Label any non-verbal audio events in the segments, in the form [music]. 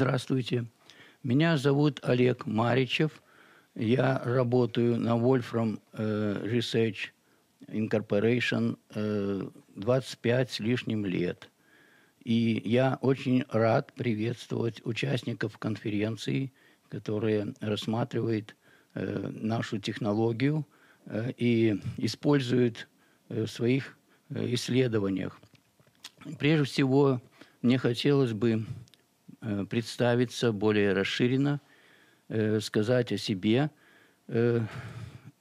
Здравствуйте. Меня зовут Олег Маричев. Я работаю на Wolfram э, Research Incorporation 25 э, с лишним лет. И я очень рад приветствовать участников конференции, которая рассматривает э, нашу технологию и использует в своих исследованиях. Прежде всего, мне хотелось бы Э, представиться более расширенно, э, сказать о себе. Э,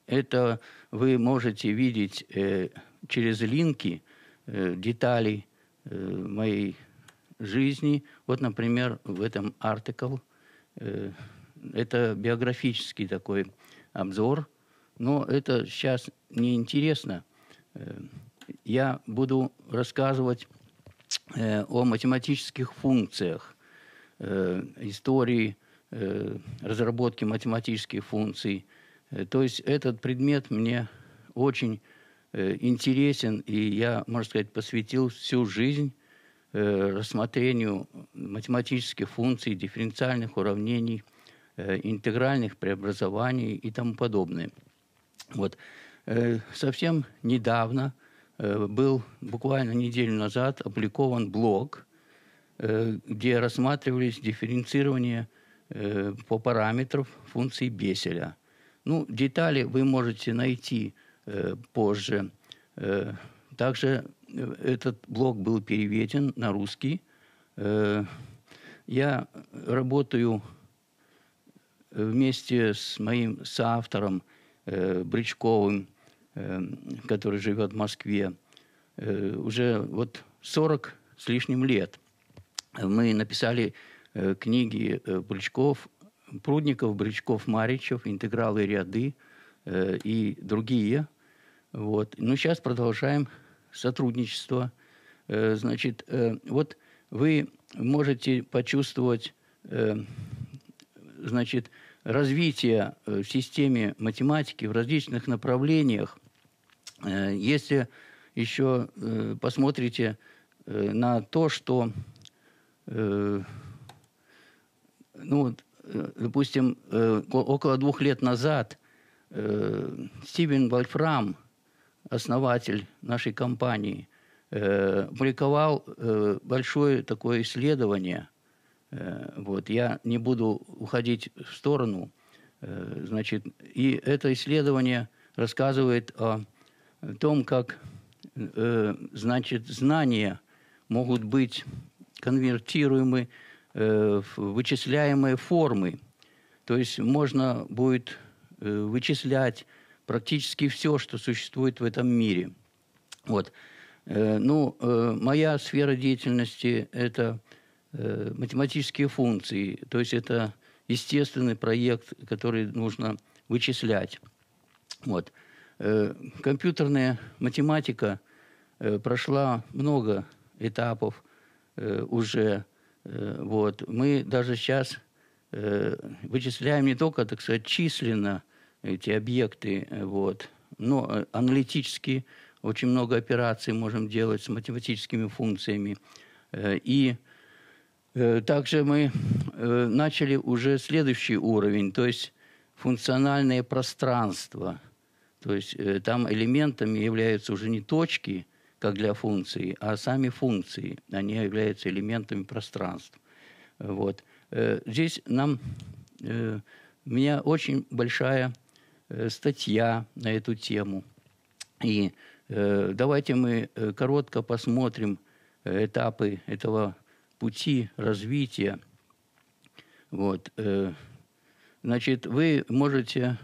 это вы можете видеть через линки деталей моей жизни. Вот, например, в этом артикл. Это биографический такой обзор, но это сейчас не интересно. Я буду рассказывать о математических функциях Э, истории, э, разработки математических функций. Э, то есть этот предмет мне очень интересен, и я, можно сказать, посвятил всю жизнь рассмотрению математических функций, дифференциальных уравнений, интегральных преобразований и тому подобное. Вот. Совсем недавно был, буквально неделю назад, опубликован блог Э, где рассматривались дифференцирование э, по параметрам функции Беселя. Ну, детали вы можете найти э, позже. Также этот блок был переведен на русский. Я работаю вместе с моим соавтором Бричковым, который живет в Москве, уже вот 40 с лишним лет – мы написали э, книги э, Брычков, Прудников, Брычков, Маричев, «Интегралы ряды» э, и другие. Вот. Но ну, сейчас продолжаем сотрудничество. Значит, вот вы можете почувствовать значит, развитие в системе математики в различных направлениях. Если еще посмотрите на то, что э, ну вот, э, допустим, э, около двух лет назад э, Стивен Вольфрам, основатель нашей компании, э, опубликовал э, большое такое исследование. Э, вот, я не буду уходить в сторону. Э, значит, и это исследование рассказывает о том, как э, значит, знания могут быть конвертируемые, э, вычисляемые формы. То есть можно будет э, вычислять практически все, что существует в этом мире. Вот. Э, ну, моя сфера деятельности – это математические функции. То есть это естественный проект, который нужно вычислять. Вот. компьютерная математика – прошла много этапов Э, уже. Э, вот. Мы даже сейчас э, вычисляем не только, так сказать, численно эти объекты, вот, но аналитически очень много операций можем делать с математическими функциями. И также мы начали уже следующий уровень, то есть функциональное пространство. То есть там элементами являются уже не точки, как для функции, а сами функции, они являются элементами пространств. Вот. Э, здесь нам, э, у меня очень большая э, статья на эту тему. И давайте мы коротко посмотрим этапы этого пути развития. Вот. Значит, вы можете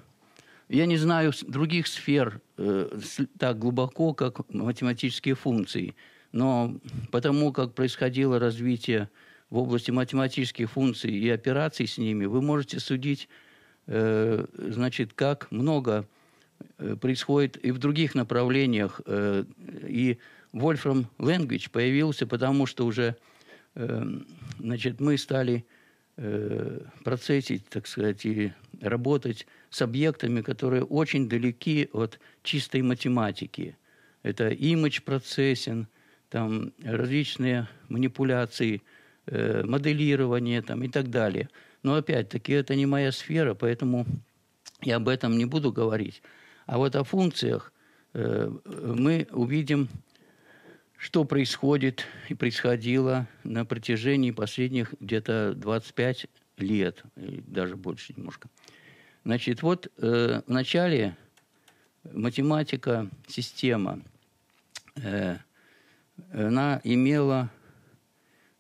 я не знаю других сфер э, так глубоко, как математические функции. Но потому как происходило развитие в области математических функций и операций с ними, вы можете судить, э, значит, как много э, происходит и в других направлениях. Э, и Wolfram Language появился, потому что уже э, значит, мы стали э, процессить, так сказать, и работать с объектами, которые очень далеки от чистой математики. Это image процессинг, там различные манипуляции, э, моделирование там, и так далее. Но опять-таки это не моя сфера, поэтому я об этом не буду говорить. А вот о функциях э, мы увидим, что происходит и происходило на протяжении последних где-то 25 лет, даже больше немножко. Э, Значит, вот э, в начале математика, система, э, она имела,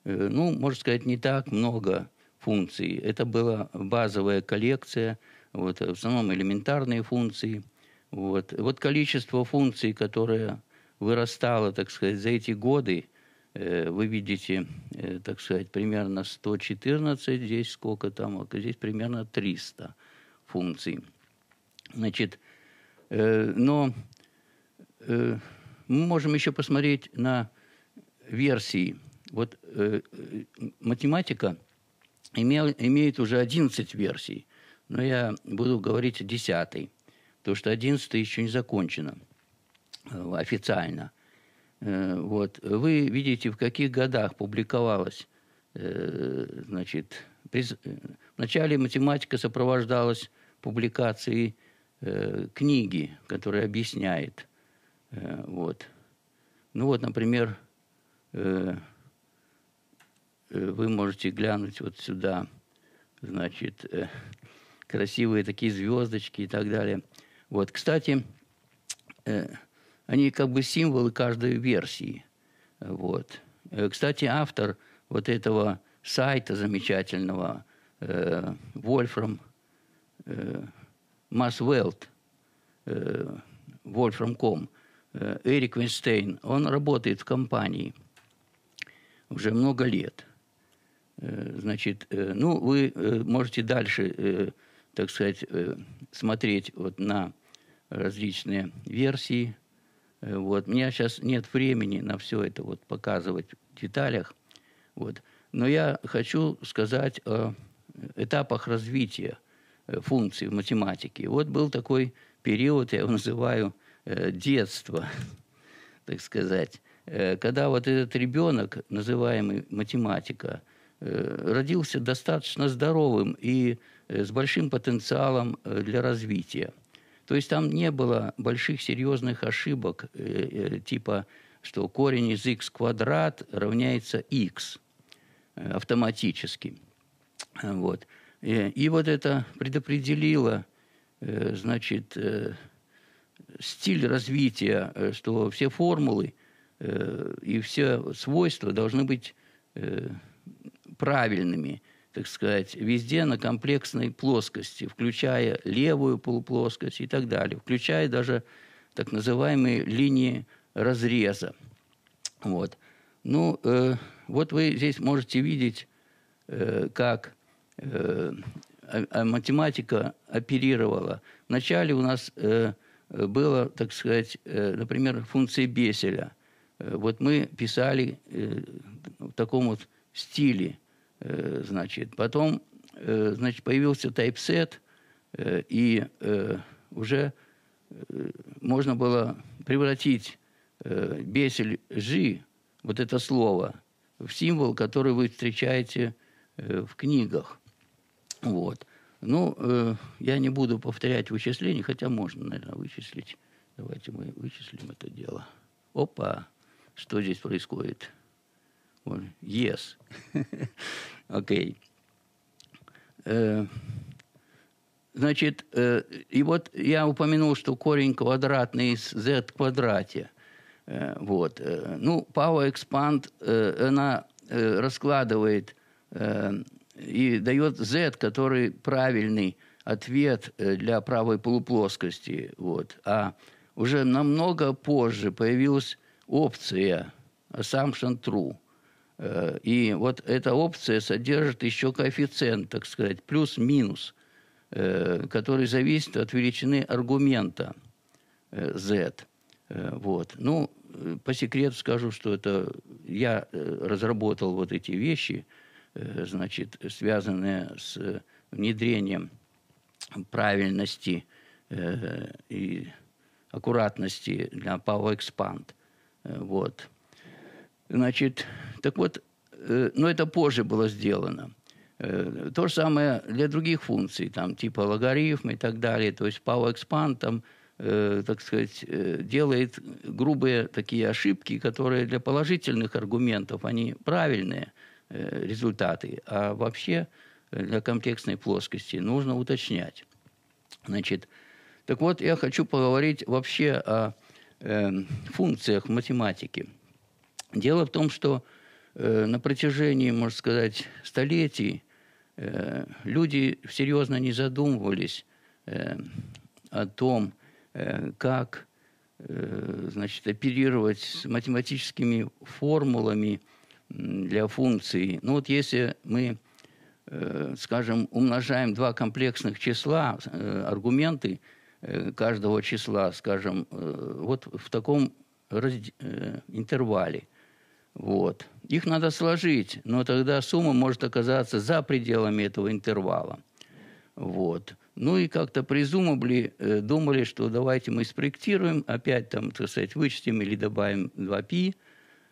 э, ну, можно сказать, не так много функций. Это была базовая коллекция, вот, в основном элементарные функции. Вот. вот количество функций, которое вырастало, так сказать, за эти годы, э, вы видите, э, так сказать, примерно 114, здесь сколько там, здесь примерно 300 функций. Значит, э, но э, мы можем еще посмотреть на версии. Вот э, математика имел, имеет уже 11 версий, но я буду говорить о 10 потому что 11 еще не закончено э, официально. Э, вот. Вы видите, в каких годах публиковалась э, значит, Э, вначале математика сопровождалась публикацией э, книги, которая объясняет. Э, вот. Ну вот, например, э, э, вы можете глянуть вот сюда, значит, э, красивые такие звездочки и так далее. Вот, кстати, э, они как бы символы каждой версии. Вот. Э, кстати, автор вот этого сайта замечательного э, Вольфрам Масвелт, э, э, Wolfram.com, э, Эрик Винстейн, он работает в компании уже много лет. Э, значит, ну, вы можете дальше, так сказать, смотреть вот на различные версии. Вот. У меня сейчас нет времени на все это вот показывать в деталях. Вот. Но я хочу сказать о этапах развития э, функций в математике. Вот был такой период, я его называю э, детство, [laughs] так сказать, э, когда вот этот ребенок, называемый математика, родился достаточно здоровым и с большим потенциалом для развития. То есть там не было больших серьезных ошибок типа, что корень из x квадрат равняется x. Э, автоматически. Э, вот. И, э, и вот это предопределило значит, стиль развития, что все формулы и все свойства должны быть правильными, так сказать, везде на комплексной плоскости, включая левую полуплоскость и так далее, включая даже так называемые линии разреза. Вот. Ну, э, вот вы здесь можете видеть, э, как э, а, а математика оперировала. Вначале у нас э, было, так сказать, э, например, функции Беселя. Э, вот мы писали э, в таком вот стиле, э, значит. Потом, э, значит, появился Typeset, э, и э, уже э, можно было превратить э, Бесель G вот это слово в символ, который вы встречаете э, в книгах. Вот. Ну, э, я не буду повторять вычисления, хотя можно, наверное, вычислить. Давайте мы вычислим это дело. Опа! Что здесь происходит? Yes. [laughs] Окей. okay. Э, значит, и вот я упомянул, что корень квадратный из z в квадрате. Э, вот. Э, ну, Power Expand, э, она раскладывает и дает Z, который правильный ответ для правой полуплоскости. Вот. А уже намного позже появилась опция assumption true. И вот эта опция содержит еще коэффициент, так сказать, плюс-минус, который зависит от величины аргумента Z. Э, вот. Ну, э, по секрету скажу, что это я э, разработал вот эти вещи, значит, связанные с внедрением правильности и аккуратности для Power Expand. Вот. Значит, так вот, но это позже было сделано. То же самое для других функций, там, типа логарифм и так далее. То есть Power Expand там – Э, так сказать, э, делает грубые такие ошибки, которые для положительных аргументов, они правильные э, результаты, а вообще для комплексной плоскости нужно уточнять. Значит, так вот, я хочу поговорить вообще о э, функциях математики. Дело в том, что э, на протяжении, можно сказать, столетий э, люди серьезно не задумывались э, о том, Э, как э, значит, оперировать с математическими формулами для функций. Ну вот если мы, э, скажем, умножаем два комплексных числа, аргументы каждого числа, скажем, вот в таком интервале. Вот. Их надо сложить, но тогда сумма может оказаться за пределами этого интервала – вот. Ну и как-то призумобли, э, думали, что давайте мы спроектируем, опять там, так сказать, вычтем или добавим 2π,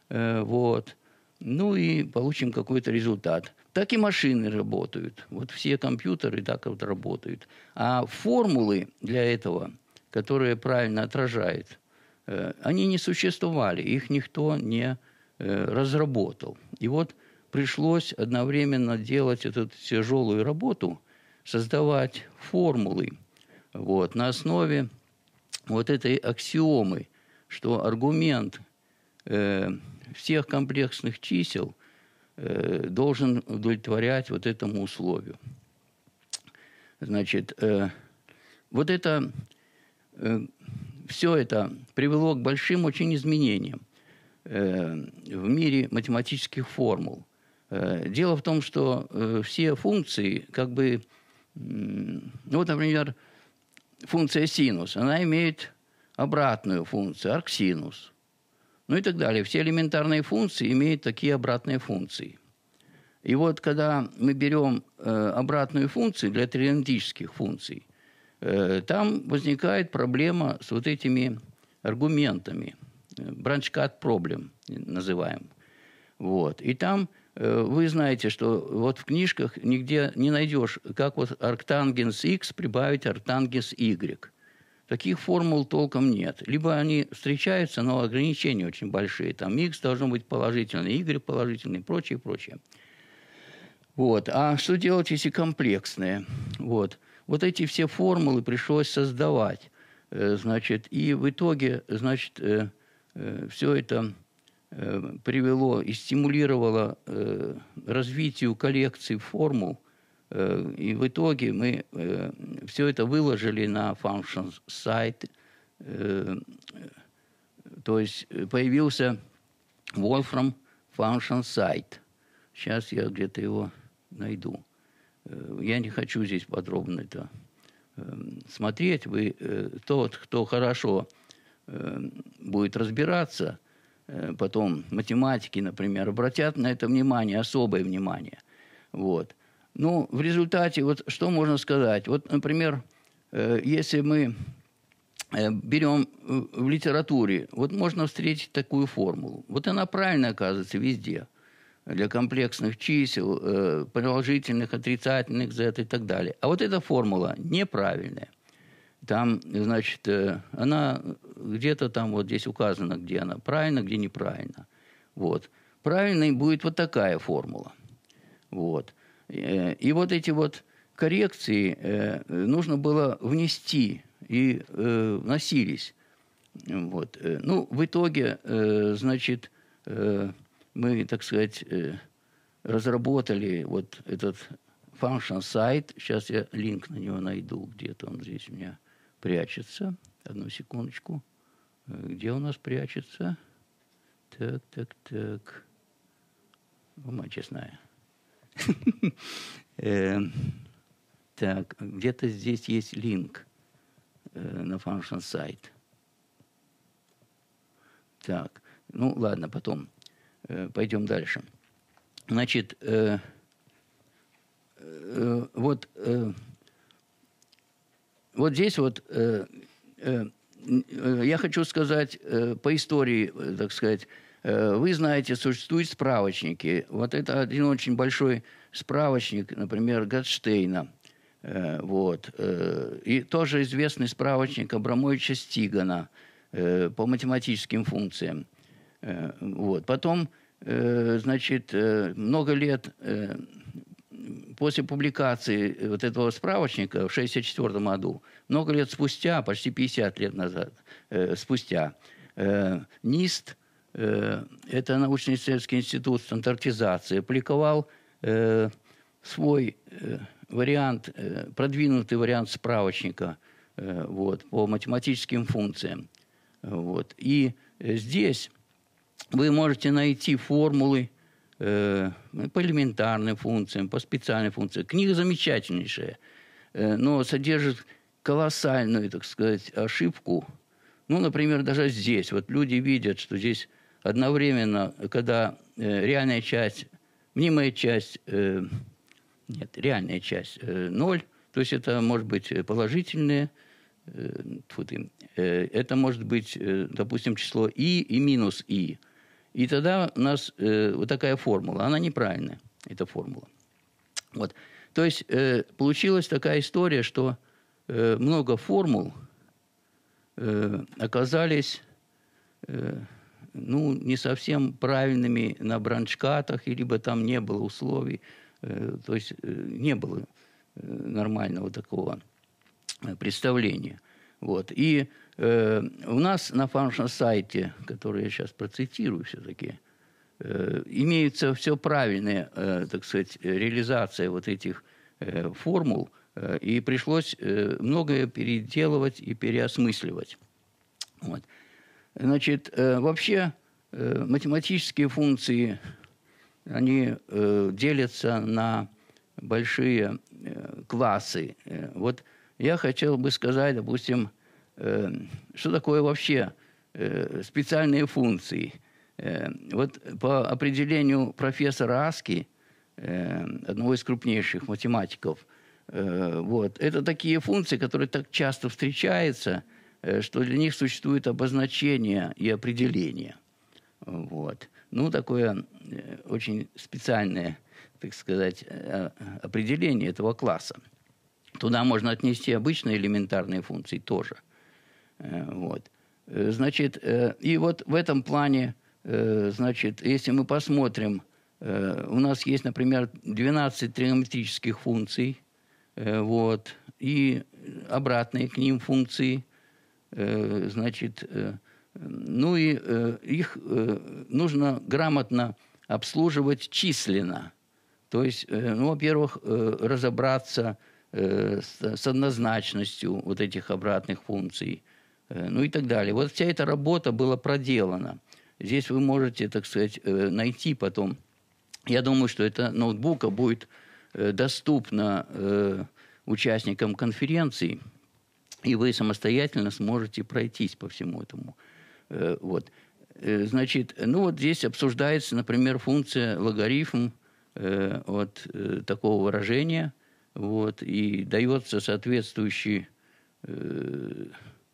э, вот. Ну и получим какой-то результат. Так и машины работают. Вот все компьютеры так вот работают. А формулы для этого, которые правильно отражают, э, они не существовали, их никто не разработал. И вот пришлось одновременно делать эту тяжелую работу – создавать формулы вот, на основе вот этой аксиомы, что аргумент э, всех комплексных чисел э, должен удовлетворять вот этому условию. Значит, э, вот это, э, все это привело к большим очень изменениям э, в мире математических формул. Э, дело в том, что э, все функции как бы вот, например, функция синус, она имеет обратную функцию, арксинус. Ну и так далее. Все элементарные функции имеют такие обратные функции. И вот когда мы берем э, обратную функцию для триодентических функций, э, там возникает проблема с вот этими аргументами. Бранчкат э, проблем называем. Вот. И там Э, вы знаете, что вот в книжках нигде не найдешь, как вот арктангенс X прибавить арктангенс Y. Таких формул толком нет. Либо они встречаются, но ограничения очень большие. Там X должно быть положительный, Y положительный, прочее, прочее. Вот. А что делать, если комплексные? Вот. Вот эти все формулы пришлось создавать. Э, значит, и в итоге, значит, э, все это Э, привело и стимулировало э, развитию коллекции формул. Э, и в итоге мы все это выложили на functions сайт. То есть появился Wolfram Function Site. Сейчас я где-то его найду. Я не хочу здесь подробно это смотреть. Вы, тот, кто хорошо будет разбираться, Э, потом математики, например, обратят на это внимание, особое внимание. Вот. Ну, в результате, вот что можно сказать? Вот, например, э, если мы э, берем в литературе, вот можно встретить такую формулу. Вот она правильно оказывается везде. Для комплексных чисел, положительных, отрицательных, z и так далее. А вот эта формула неправильная – там, значит, э, она где-то там, вот здесь указано, где она правильно, где неправильно. Вот. Правильной будет вот такая формула. Вот. И э, вот эти вот коррекции э, нужно было внести и вносились. Вот. Ну, в итоге, значит, мы, так сказать, разработали вот этот function сайт. Сейчас я линк на него найду, где-то он здесь у меня прячется. Одну секундочку. Где у нас прячется? Так, так, так. Ума честная. [laughs] Э, так, где-то здесь есть линк э, на function сайт Так, ну ладно, потом. Э, пойдем дальше. Значит, вот вот здесь вот э, э, э, я хочу сказать э, по истории, э, так сказать, э, вы знаете, существуют справочники. Вот это один очень большой справочник, например, Гадштейна. Э, вот. Э, и тоже известный справочник Абрамовича Стигана э, по математическим функциям. Э, вот. Потом, э, значит, э, много лет... Э, после публикации э, вот этого справочника в 1964 году, много лет спустя, почти 50 лет назад, э, спустя, э, НИСТ, э, это научно-исследовательский институт стандартизации, опубликовал э, свой э, вариант, э, продвинутый вариант справочника э, вот, по математическим функциям. Вот. И э, здесь вы можете найти формулы, э, по элементарным функциям, по специальным функциям. Книга замечательнейшая, э, но содержит колоссальную, так сказать, ошибку. Ну, например, даже здесь. Вот люди видят, что здесь одновременно, когда э, реальная часть, мнимая часть, э, нет, реальная часть э, то есть это может быть положительные, э, э, это может быть, э, допустим, число и и минус и – и тогда у нас э, вот такая формула, она неправильная, эта формула. Вот. То есть э, получилась такая история, что э, много формул э, оказались э, ну, не совсем правильными на бранчкатах, либо там не было условий, э, то есть э, не было э, нормального такого э, представления. Вот. И Э, у нас на фаншн-сайте, который я сейчас процитирую все-таки, э, имеется все правильная, э, так сказать, реализация вот этих э, формул, э, и пришлось э, многое переделывать и переосмысливать. Вот. Значит, э, вообще э, математические функции, они э, делятся на большие э, классы. Э, вот я хотел бы сказать, допустим, Э, что такое вообще э, специальные функции. Э, вот по определению профессора Аски, одного из крупнейших математиков, вот, это такие функции, которые так часто встречаются, что для них существует обозначение и определение. Вот. Ну, такое очень специальное, так сказать, определение этого класса. Туда можно отнести обычные элементарные функции тоже – Э, вот. Э, значит, э, и вот в этом плане, значит, если мы посмотрим, у нас есть, например, 12 тригонометрических функций, вот, и обратные к ним функции, значит, ну и их нужно грамотно обслуживать численно. То есть, ну, во-первых, разобраться с однозначностью вот этих обратных функций – Э, ну и так далее. Вот вся эта работа была проделана. Здесь вы можете, так сказать, э, найти потом. Я думаю, что это ноутбука будет э, доступна участникам конференции, и вы самостоятельно сможете пройтись по всему этому. Вот. Значит, ну вот здесь обсуждается, например, функция логарифм от такого выражения, вот, и дается соответствующий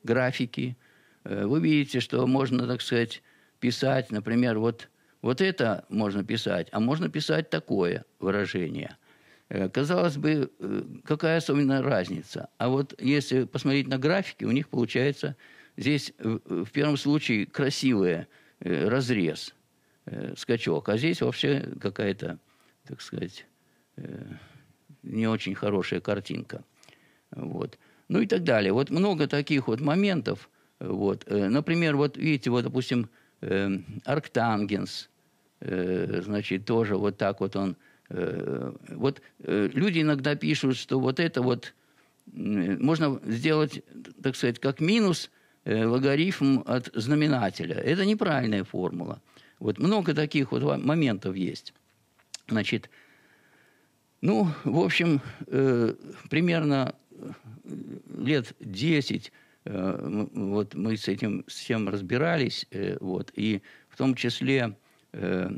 графики. Э, вы видите, что можно, так сказать, писать, например, вот, вот это можно писать, а можно писать такое выражение. Э, казалось бы, э, какая особенная разница? А вот если посмотреть на графики, у них получается здесь в первом случае красивый разрез, скачок, а здесь вообще какая-то, так сказать, не очень хорошая картинка. Вот ну и так далее. Вот много таких вот моментов. Вот. Э, например, вот видите, вот, допустим, э, Арктангенс, э, значит, тоже вот так вот он... Э, вот э, люди иногда пишут, что вот это вот э, можно сделать, так сказать, как минус э, логарифм от знаменателя. Это неправильная формула. Вот много таких вот моментов есть. Значит, ну, в общем, э, примерно лет 10 э, вот мы с этим всем разбирались, э, вот, и в том числе, э,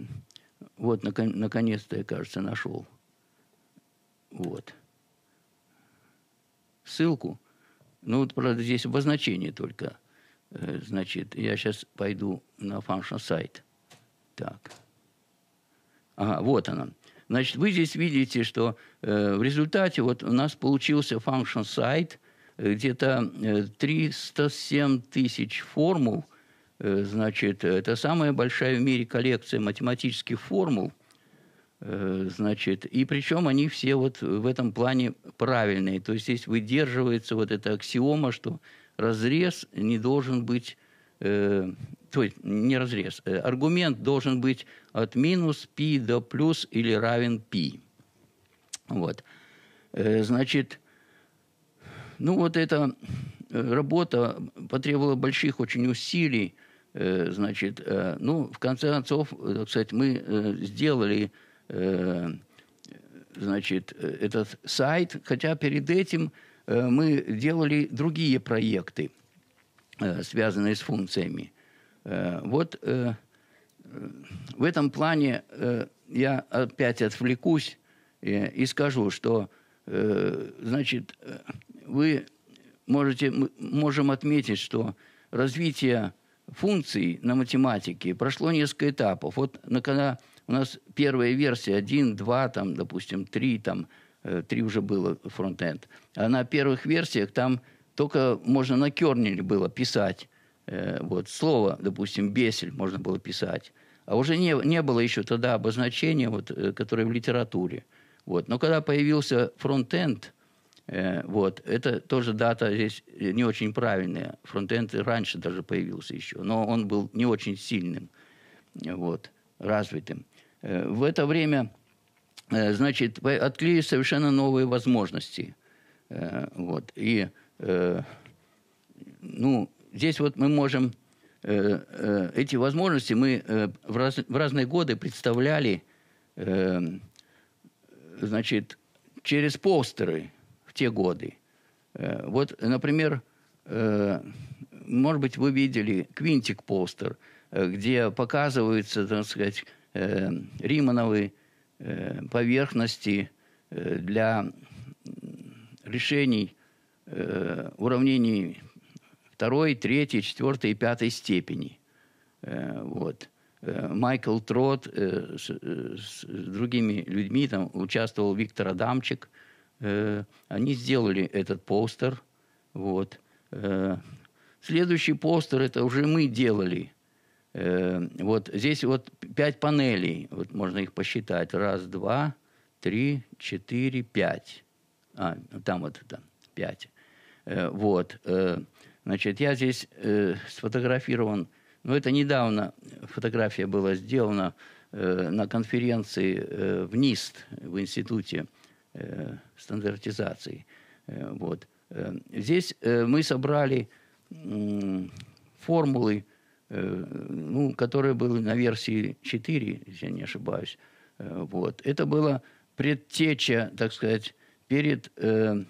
вот, наконец-то, я, кажется, нашел, вот, ссылку, ну, вот, правда, здесь обозначение только, значит, я сейчас пойду на фаншн сайт, так, ага, вот она, Значит, вы здесь видите, что э, в результате вот у нас получился function site, э, где-то 307 э, тысяч формул, э, значит, это самая большая в мире коллекция математических формул, э, значит, и причем они все вот в этом плане правильные, то есть здесь выдерживается вот эта аксиома, что разрез не должен быть э, то есть не разрез, э, аргумент должен быть от минус π до плюс или равен π. Вот. Э, значит, ну вот эта э, работа потребовала больших очень усилий, значит, ну, в конце концов, так сказать, мы сделали, значит, этот сайт, хотя перед этим мы делали другие проекты, связанные с функциями. Э, вот э, в этом плане э, я опять отвлекусь и скажу, что, значит, вы можете, можем отметить, что развитие функций на математике прошло несколько этапов. Вот когда у нас первая версия 1, 2, там, допустим, 3, там, 3 уже было фронтенд, а на первых версиях там только можно на кернеле было писать. Э, вот, слово, допустим, «бесель» можно было писать. А уже не, не было еще тогда обозначения, вот, э, которое в литературе. Вот. Но когда появился фронтенд, э, вот, это тоже дата здесь э, не очень правильная. Фронтенд раньше даже появился еще, но он был не очень сильным, вот, развитым. Э, в это время, э, значит, открылись совершенно новые возможности. Э, вот, и, э, ну, здесь вот мы можем э, э, эти возможности мы э, в, раз, в разные годы представляли значит, через постеры в те годы. Вот, например, может быть, вы видели «Квинтик» постер, где показываются, так сказать, Римановы поверхности для решений уравнений второй, третьей, четвертой и пятой степени. Э, вот. Э, Майкл Трот э, с, с другими людьми, там участвовал Виктор Адамчик. Они сделали этот постер. Вот. Следующий постер это уже мы делали. Вот здесь вот пять панелей. Вот можно их посчитать. Раз, два, три, четыре, пять. А, там вот там, пять. Вот. Значит, я здесь э, сфотографирован, ну это недавно фотография была сделана э, на конференции э, в НИСТ, в Институте э, стандартизации. Э, вот. э, здесь э, мы собрали э, формулы, э, ну, которые были на версии 4, если я не ошибаюсь. Э, вот. Это было предтеча, так сказать, перед э,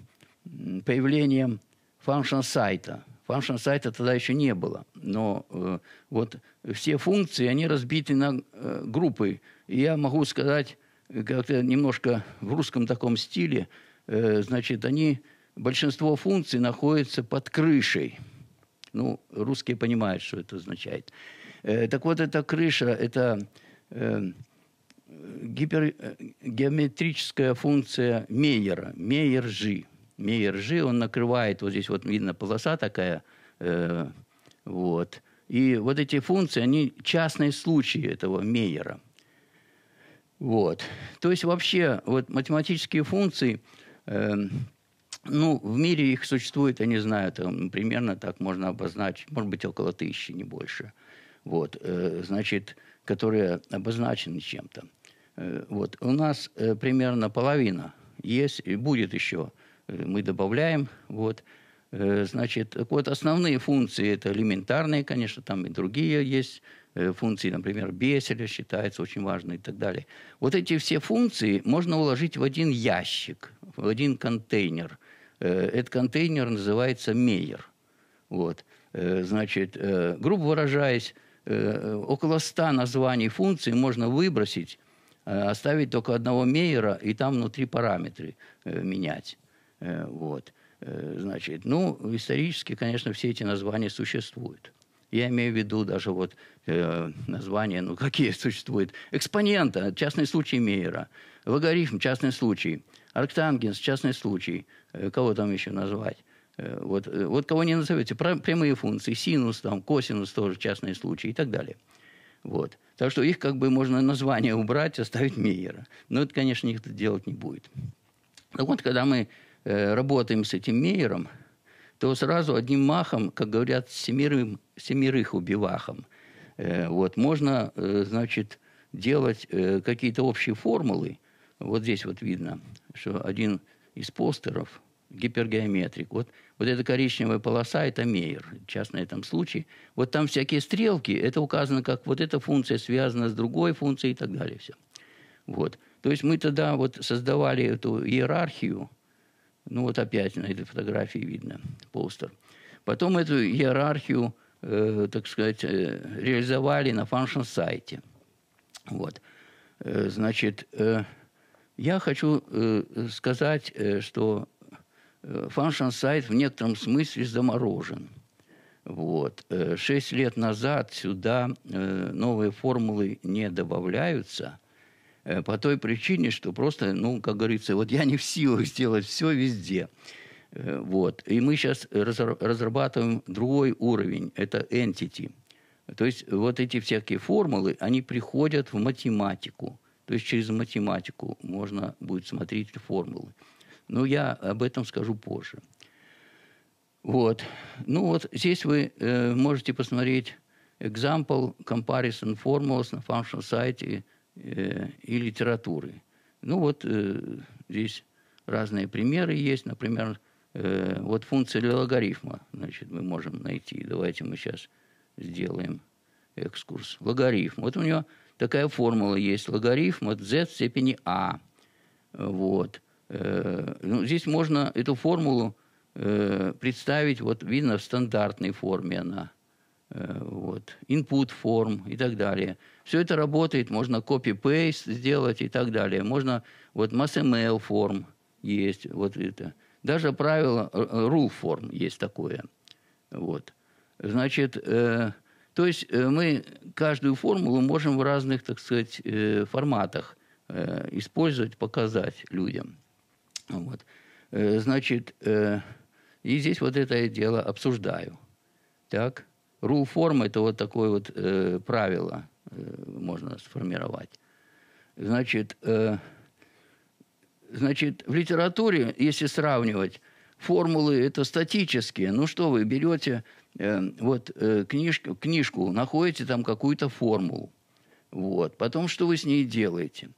появлением function сайта – Фанкшн-сайта тогда еще не было. Но э, вот все функции, они разбиты на э, группы. И я могу сказать, э, как-то немножко в русском таком стиле, э, значит, они, большинство функций находится под крышей. Ну, русские понимают, что это означает. Э, так вот, эта крыша, это э, гипергеометрическая э, функция Мейера, Мейер-G. Мей ржи, он накрывает, вот здесь вот видно полоса такая, э, вот. И вот эти функции, они частные случаи этого Мейера. Вот. То есть вообще вот математические функции, э, ну, в мире их существует, я не знаю, там, примерно так можно обозначить, может быть, около тысячи, не больше. Вот. Э, значит, которые обозначены чем-то. Э, вот. У нас э, примерно половина есть и будет еще Э, мы добавляем. Вот. Э, значит, вот основные функции это элементарные, конечно, там и другие есть э, функции, например, беселя считается очень важной и так далее. Вот эти все функции можно уложить в один ящик, в один контейнер. Этот контейнер называется мейер. Вот. Значит, грубо выражаясь, около 100 названий функций можно выбросить, оставить только одного мейера и там внутри параметры менять. Э, вот. Э, значит, ну, исторически, конечно, все эти названия существуют. Я имею в виду даже вот э, названия, ну, какие [laughs] существуют. Экспонента – частный случай Мейера. Логарифм – частный случай. Арктангенс – частный случай. Э, кого там еще назвать? Э, вот, э, вот кого не назовете. прямые функции. Синус, там, косинус – тоже частные случаи и так далее. Вот. Так что их как бы можно название убрать, оставить Мейера. Но это, конечно, никто делать не будет. Так вот, когда мы Э, работаем с этим мейером, то сразу одним махом, как говорят, семерым, семерых убивахом, э, вот, можно, э, значит, делать какие-то общие формулы. Вот здесь вот видно, что один из постеров гипергеометрик. Вот, вот эта коричневая полоса – это Мейер, Частный на этом случае. Вот там всякие стрелки, это указано как вот эта функция связана с другой функцией и так далее. Все. Вот. То есть мы тогда вот создавали эту иерархию – ну вот опять на этой фотографии видно постер. Потом эту иерархию, э, так сказать, э, реализовали на фаншн-сайте. Вот. Э, значит, э, я хочу э, сказать, э, что э, фаншн-сайт в некотором смысле заморожен. Вот. Э, шесть лет назад сюда э, новые формулы не добавляются – Э, по той причине, что просто, ну, как говорится, вот я не в силах сделать все везде. Э, вот. И мы сейчас разрабатываем другой уровень, это entity. То есть вот эти всякие формулы, они приходят в математику. То есть через математику можно будет смотреть формулы. Но я об этом скажу позже. Вот. Ну вот здесь вы э, можете посмотреть example comparison formulas на function сайте. Э, и литературы. Ну вот э, здесь разные примеры есть. Например, э, вот функция для логарифма. Значит, мы можем найти. Давайте мы сейчас сделаем экскурс. Логарифм. Вот у него такая формула есть. Логарифм от z в степени а. Вот. Э, ну, здесь можно эту формулу э, представить, вот видно, в стандартной форме она – Э, вот, input форм и так далее. Все это работает, можно copy-paste сделать и так далее. Можно, вот MassML форм есть, вот это. Даже правило э, э, rule форм есть такое. Вот. Значит, э, то есть мы каждую формулу можем в разных, так сказать, э, форматах э, использовать, показать людям. Вот. Э, значит, э, и здесь вот это дело обсуждаю. Так. Rule form – это вот такое вот э, правило э, можно сформировать. Значит, э, значит, в литературе, если сравнивать, формулы это статические. Ну что вы, берете э, вот э, книжку, книжку, находите там какую-то формулу. Вот. Потом что вы с ней делаете?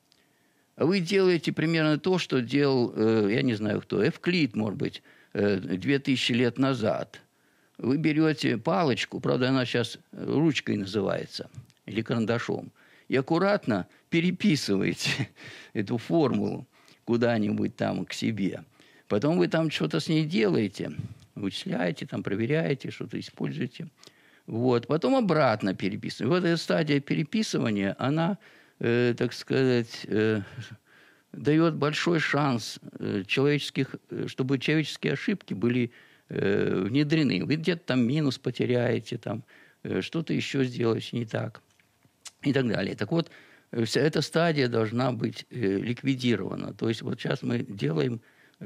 Вы делаете примерно то, что делал, э, я не знаю кто, Эвклид, может быть, э, 2000 лет назад – вы берете палочку, правда, она сейчас ручкой называется, или карандашом, и аккуратно переписываете [laughs] эту формулу куда-нибудь там к себе. Потом вы там что-то с ней делаете, вычисляете, там проверяете, что-то используете. Вот. Потом обратно переписываете. Вот эта стадия переписывания, она, э, так сказать, э, дает большой шанс э, человеческих, э, чтобы человеческие ошибки были Э, внедрены. Вы где-то там минус потеряете, там э, что-то еще сделаете не так и так далее. Так вот, э, вся эта стадия должна быть ликвидирована. То есть вот сейчас мы делаем,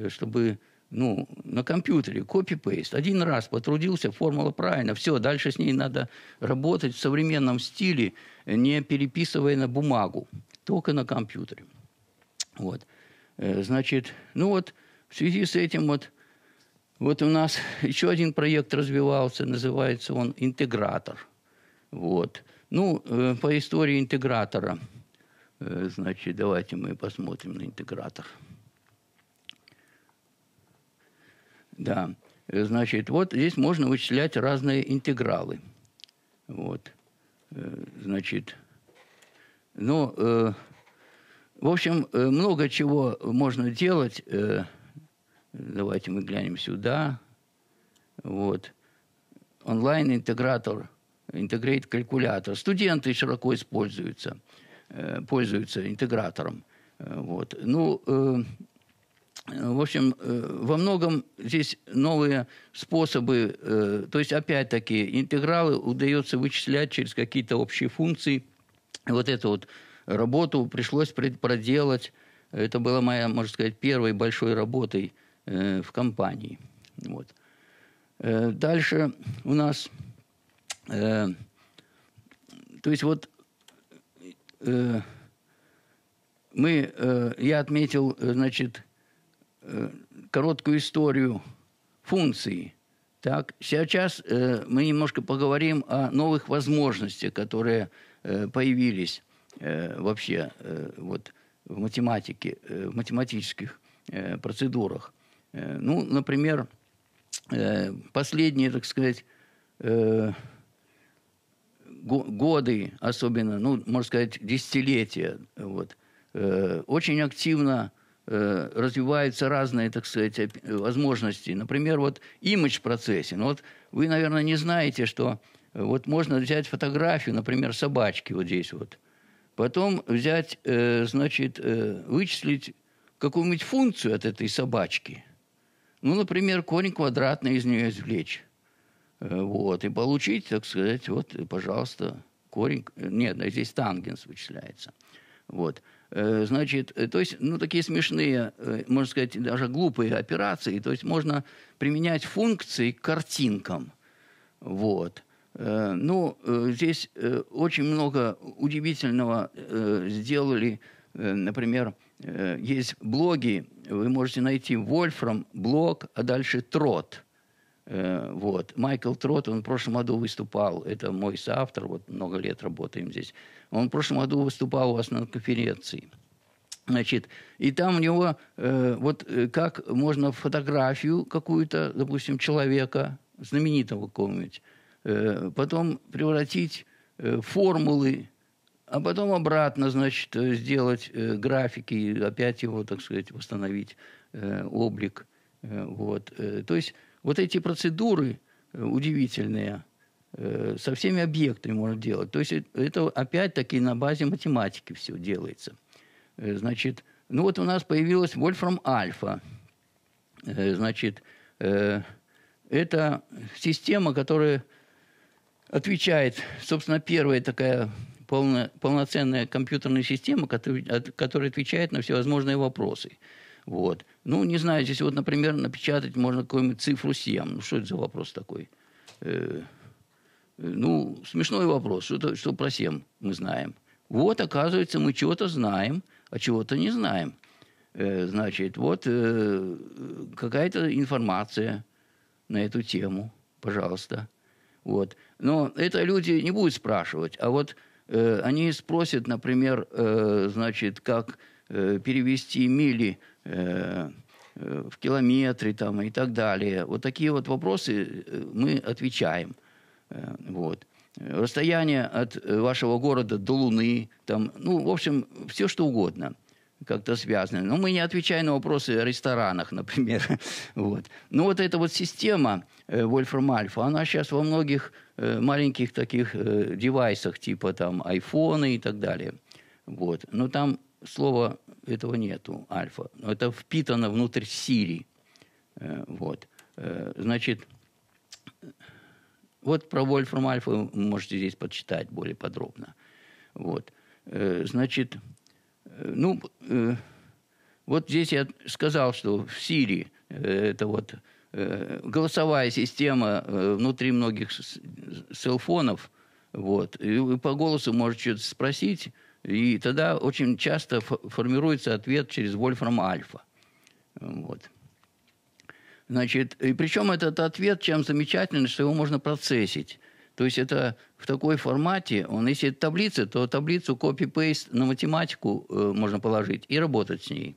чтобы ну, на компьютере, копипейст. Один раз потрудился, формула правильно, все, дальше с ней надо работать в современном стиле, не переписывая на бумагу, только на компьютере. Вот. Значит, ну вот в связи с этим вот вот у нас [laughs] еще один проект развивался, называется он «Интегратор». Вот. Ну, э, по истории интегратора. Э, значит, давайте мы посмотрим на интегратор. Да. Э, значит, вот здесь можно вычислять разные интегралы. Вот. значит, ну, в общем, много чего можно делать – Давайте мы глянем сюда. Вот. Онлайн-интегратор, интегрейт-калькулятор. Студенты широко используются, э, пользуются интегратором. Э, вот. Ну, э, в общем, во многом здесь новые способы, то есть, опять-таки, интегралы удается вычислять через какие-то общие функции. Вот эту вот работу пришлось проделать. Это была моя, можно сказать, первой большой работой – Э, в компании. Вот. Э, дальше у нас... Э, то есть вот мы, я отметил, значит, короткую историю функции. Так, сейчас мы немножко поговорим о новых возможностях, которые появились вообще вот в математике, в математических процедурах. Э, ну, например, э, последние, так сказать, э, годы, особенно, ну, можно сказать, десятилетия, вот, очень активно развиваются разные, так сказать, возможности. Например, вот имидж процессе. Ну, вот вы, наверное, не знаете, что вот можно взять фотографию, например, собачки вот здесь вот. Потом взять, значит, вычислить какую-нибудь функцию от этой собачки – ну, например, корень квадратный из нее извлечь. Э, вот, и получить, так сказать, вот, пожалуйста, корень... Э, нет, здесь тангенс вычисляется. Вот. Э, значит, то есть, ну, такие смешные, можно сказать, даже глупые операции. То есть, можно применять функции к картинкам. Вот. Ну, здесь очень много удивительного сделали, например, Э, есть блоги, вы можете найти Вольфрам блог, а дальше Трот. Э, вот. Майкл Трот, он в прошлом году выступал, это мой соавтор, вот много лет работаем здесь. Он в прошлом году выступал у вас на конференции. Значит, и там у него э, вот как можно фотографию какую-то, допустим, человека, знаменитого какого-нибудь, потом превратить формулы а потом обратно, значит, э, сделать э, графики, опять его, так сказать, восстановить э, облик. Вот. То есть вот эти процедуры удивительные со всеми объектами можно делать. То есть это опять-таки на базе математики все делается. Значит, ну вот у нас появилась Вольфрам Альфа. Значит, это система, которая отвечает, собственно, первая такая полно, полноценная компьютерная система, которая, которая отвечает на всевозможные вопросы. Вот. Ну, не знаю, здесь вот, например, напечатать можно какую-нибудь цифру 7. Ну, что это за вопрос такой? Э, э ну, смешной вопрос. Что, что про 7 мы знаем? Вот, оказывается, мы чего-то знаем, а чего-то не знаем. Э, значит, вот э, какая-то информация на эту тему, пожалуйста. Вот. Но это люди не будут спрашивать. А вот э, они спросят, например, э, значит, как э, перевести мили э, э в километры там, и так далее. Вот такие вот вопросы э, мы отвечаем. Э, вот. Расстояние от э, вашего города до Луны, там, ну, в общем, все что угодно как-то связаны. Но мы не отвечаем на вопросы о ресторанах, [laughs] например. вот. Но ну, вот эта вот система э, Вольфрам Альфа, она сейчас во многих Э, маленьких таких э, девайсах, типа там айфоны и так далее. Вот. Но там слова этого нету, альфа. Но это впитано внутрь Сирии. Э, вот. Значит, вот про Вольфрам Альфа вы можете здесь почитать более подробно. Вот. Значит, ну, вот здесь я сказал, что в Сирии это вот Э, голосовая система э, внутри многих селфонов, вот, и по голосу можешь что-то спросить, и тогда очень часто формируется ответ через Вольфрам Альфа. Вот. Значит, и причем этот ответ чем замечательный, что его можно процессить. То есть это в такой формате, он, если это таблица, то таблицу копи-пейст на математику э, можно положить и работать с ней.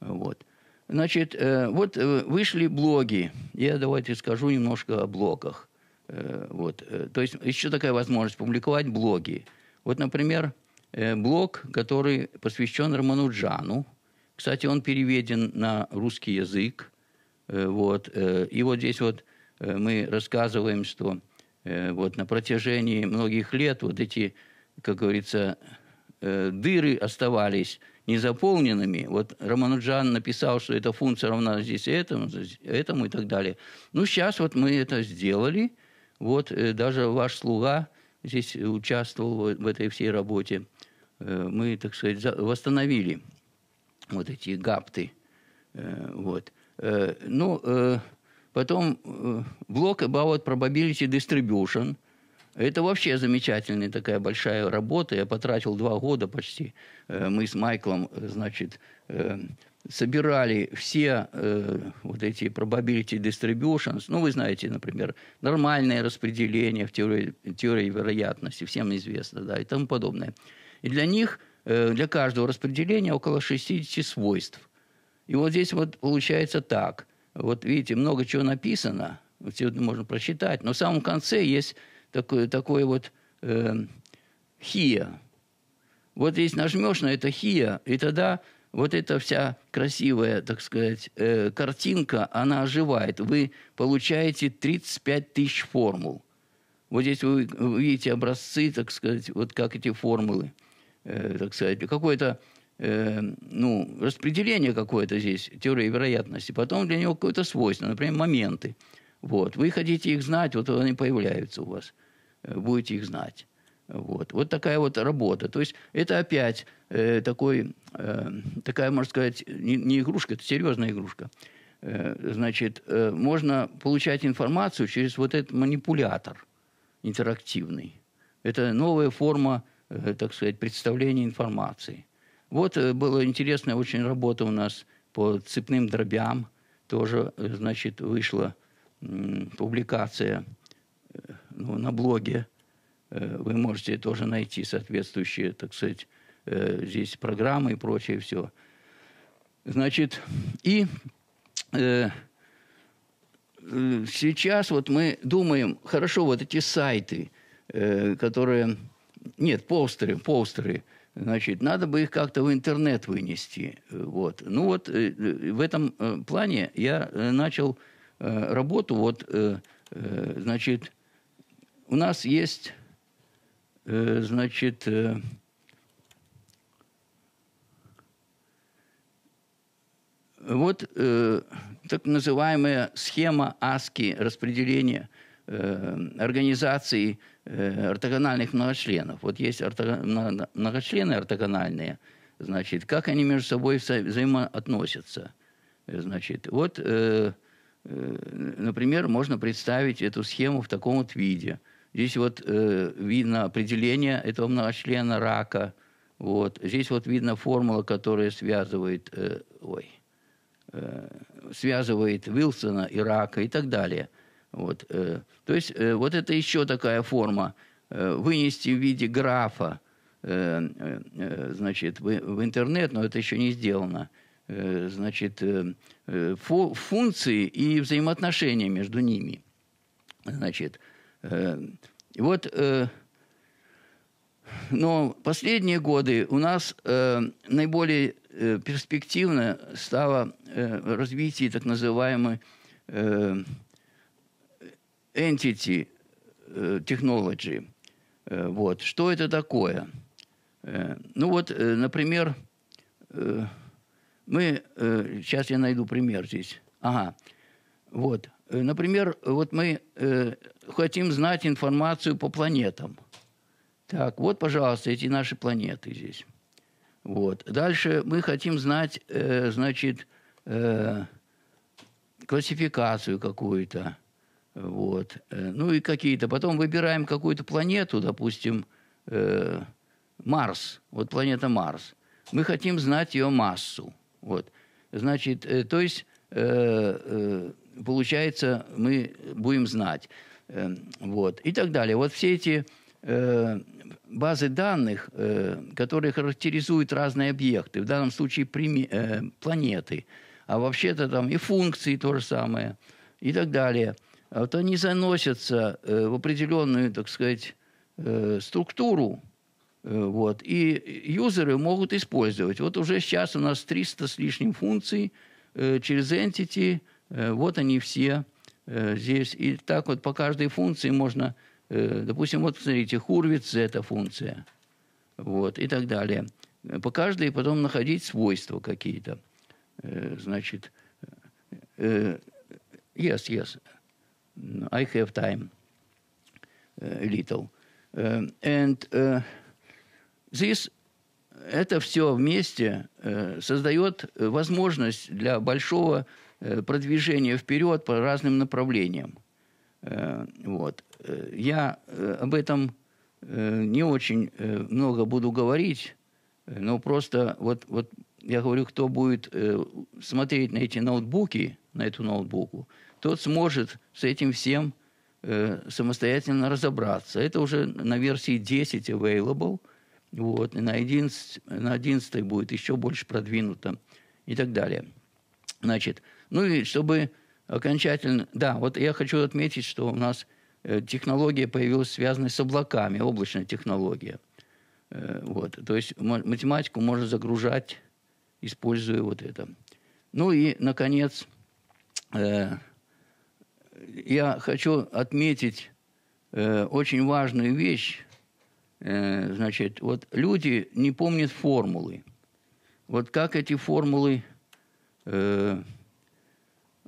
Вот. Значит, э, вот э, вышли блоги. Я давайте скажу немножко о блогах. Э, вот. То есть еще такая возможность публиковать блоги. Вот, например, блог, который посвящен Роману Джану. Кстати, он переведен на русский язык. Вот. И вот здесь вот мы рассказываем, что вот на протяжении многих лет вот эти, как говорится, дыры оставались незаполненными. Вот Романуджан написал, что эта функция равна здесь этому, здесь этому и так далее. Ну, сейчас вот мы это сделали. Вот э, даже ваш слуга здесь участвовал в этой всей работе. Э, мы, так сказать, восстановили вот эти гапты. Э, вот. Ну, потом блок about probability distribution – это вообще замечательная такая большая работа. Я потратил два года почти. Э, мы с Майклом, э, значит, э, собирали все вот эти probability distributions, ну, вы знаете, например, нормальное распределение в теории, теории вероятности, всем известно, да, и тому подобное. И для них, для каждого распределения около 60 свойств. И вот здесь вот получается так. Вот видите, много чего написано, все это можно прочитать, но в самом конце есть такое, такое вот э, хия. Вот если нажмешь на это хия, и тогда вот эта вся красивая, так сказать, э, картинка, она оживает. Вы получаете 35 тысяч формул. Вот здесь вы видите образцы, так сказать, вот как эти формулы, э, так сказать, какое-то э, ну, распределение какое-то здесь, теория вероятности, потом для него какое-то свойство, например, моменты. Вот. Вы хотите их знать, вот они появляются у вас – Э, будете их знать. Вот. вот такая вот работа. То есть это опять э, такой, э, такая, можно сказать, не, не игрушка, это серьезная игрушка. Э, значит, э, можно получать информацию через вот этот манипулятор интерактивный. Это новая форма, э, так сказать, представления информации. Вот э, была интересная очень работа у нас по цепным дробям. Тоже, э, значит, вышла э, публикация – ну, на блоге э, вы можете тоже найти соответствующие, так сказать, э, здесь программы и прочее все. Значит, и э, э, сейчас вот мы думаем, хорошо, вот эти сайты, э, которые... Нет, постеры, постеры. Значит, надо бы их как-то в интернет вынести. Вот. Ну вот э, в этом плане я начал э, работу вот, э, значит, у нас есть, э, значит, э, вот э, так называемая схема АСКИ распределения э, организаций э, ортогональных многочленов. Вот есть ортого... многочлены ортогональные, значит, как они между собой вза... взаимоотносятся. Э, значит, вот, э, э, например, можно представить эту схему в таком вот виде – Здесь вот э, видно определение этого многочлена рака. Вот. Здесь вот видно формула, которая связывает, э, ой, э, связывает Вилсона и рака и так далее. Вот. Э, то есть э, вот это еще такая форма. Э, вынести в виде графа э, э, э значит, в, в интернет, но это еще не сделано э, значит, э, функции и взаимоотношения между ними. Значит, и э, вот, э, но последние годы у нас э, наиболее перспективно стало развитие так называемой entity technology. Вот. Что это такое? Ну вот, например, мы... Сейчас я найду пример здесь. Ага. Вот. Э, например, вот мы э, хотим знать информацию по планетам. Так, вот, пожалуйста, эти наши планеты здесь. Вот. Дальше мы хотим знать, э, значит, э, классификацию какую-то. Вот. Э, ну и какие-то. Потом выбираем какую-то планету, допустим, э, Марс. Вот планета Марс. Мы хотим знать ее массу. Вот. Значит, э, то есть э, э, получается, мы будем знать. Эм, вот. И так далее. Вот все эти э, базы данных, э, которые характеризуют разные объекты, в данном случае э, планеты, а вообще-то там и функции то же самое, и так далее. А вот они заносятся в определенную, так сказать, структуру, вот, и юзеры могут использовать. Вот уже сейчас у нас 300 с лишним функций через Entity – Э, вот они все э, здесь. И так вот по каждой функции можно... Э, допустим, вот смотрите, Хурвиц – это функция. Вот, и так далее. По каждой потом находить свойства какие-то. Значит, yes, yes, I have time little. And this это все вместе создает возможность для большого Э, продвижение вперед по разным направлениям. Э, вот. Э, я об этом не очень много буду говорить, но просто вот, вот я говорю, кто будет смотреть на эти ноутбуки, на эту ноутбуку, тот сможет с этим всем самостоятельно разобраться. Это уже на версии 10 available, вот, и на 11, на 11 будет еще больше продвинуто и так далее. Значит, ну и чтобы окончательно... Да, вот я хочу отметить, что у нас э, технология появилась, связанная с облаками, облачная технология. Э, вот. То есть математику можно загружать, используя вот это. Ну и, наконец, э, я хочу отметить очень важную вещь. Значит, вот люди не помнят формулы. Вот как эти формулы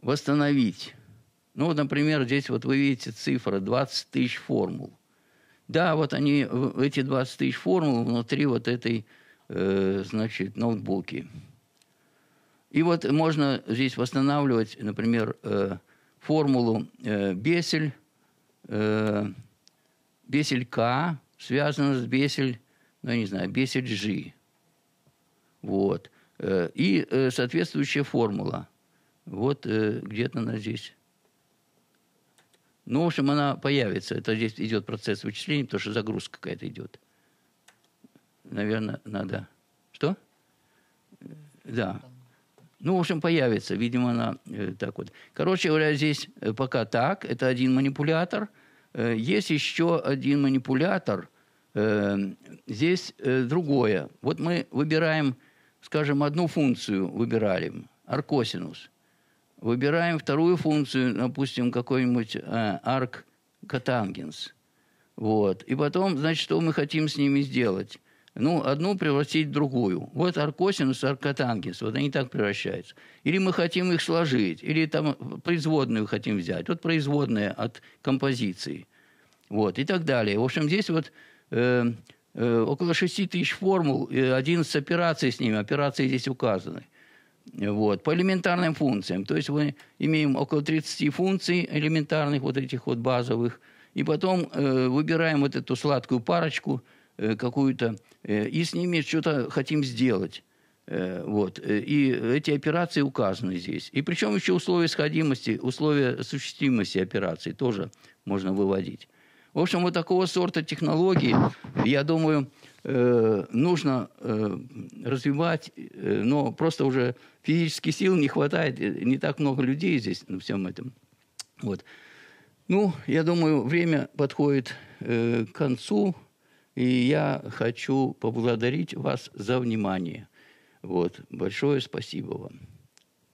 восстановить. Ну, вот, например, здесь вот вы видите цифры 20 тысяч формул. Да, вот они, эти 20 тысяч формул внутри вот этой, э, значит, ноутбуки. И вот можно здесь восстанавливать, например, э, формулу э, Бесель, э, Бесель К связана с Бесель, ну, я не знаю, Бесель G. Вот. Э, и э, соответствующая формула – вот э, где-то она здесь. Ну, в общем, она появится. Это здесь идет процесс вычисления, потому что загрузка какая-то идет. Наверное, надо... Что? Да. Ну, в общем, появится. Видимо, она э, так вот. Короче говоря, здесь э, пока так. Это один манипулятор. Э, есть еще один манипулятор. Э, здесь э, другое. Вот мы выбираем, скажем, одну функцию выбирали. Аркосинус. Выбираем вторую функцию, допустим, какой-нибудь э, арк катангенс. Вот. И потом, значит, что мы хотим с ними сделать? Ну, одну превратить в другую. Вот аркосинус, аркотангенс. Вот они так превращаются. Или мы хотим их сложить, или там производную хотим взять. Вот производная от композиции. Вот, и так далее. В общем, здесь вот э, э, около 6 тысяч формул, э, 11 операций с ними. Операции здесь указаны вот, по элементарным функциям. То есть мы имеем около 30 функций элементарных, вот этих вот базовых, и потом э, выбираем вот эту сладкую парочку э, какую-то, э, и с ними что-то хотим сделать. Э, вот. Э, и эти операции указаны здесь. И причем еще условия сходимости, условия осуществимости операций тоже можно выводить. В общем, вот такого сорта технологии, я думаю, Э, нужно э, развивать, э, но просто уже физических сил не хватает, не так много людей здесь на всем этом. Вот. Ну, я думаю, время подходит к концу, и я хочу поблагодарить вас за внимание. Вот. Большое спасибо вам.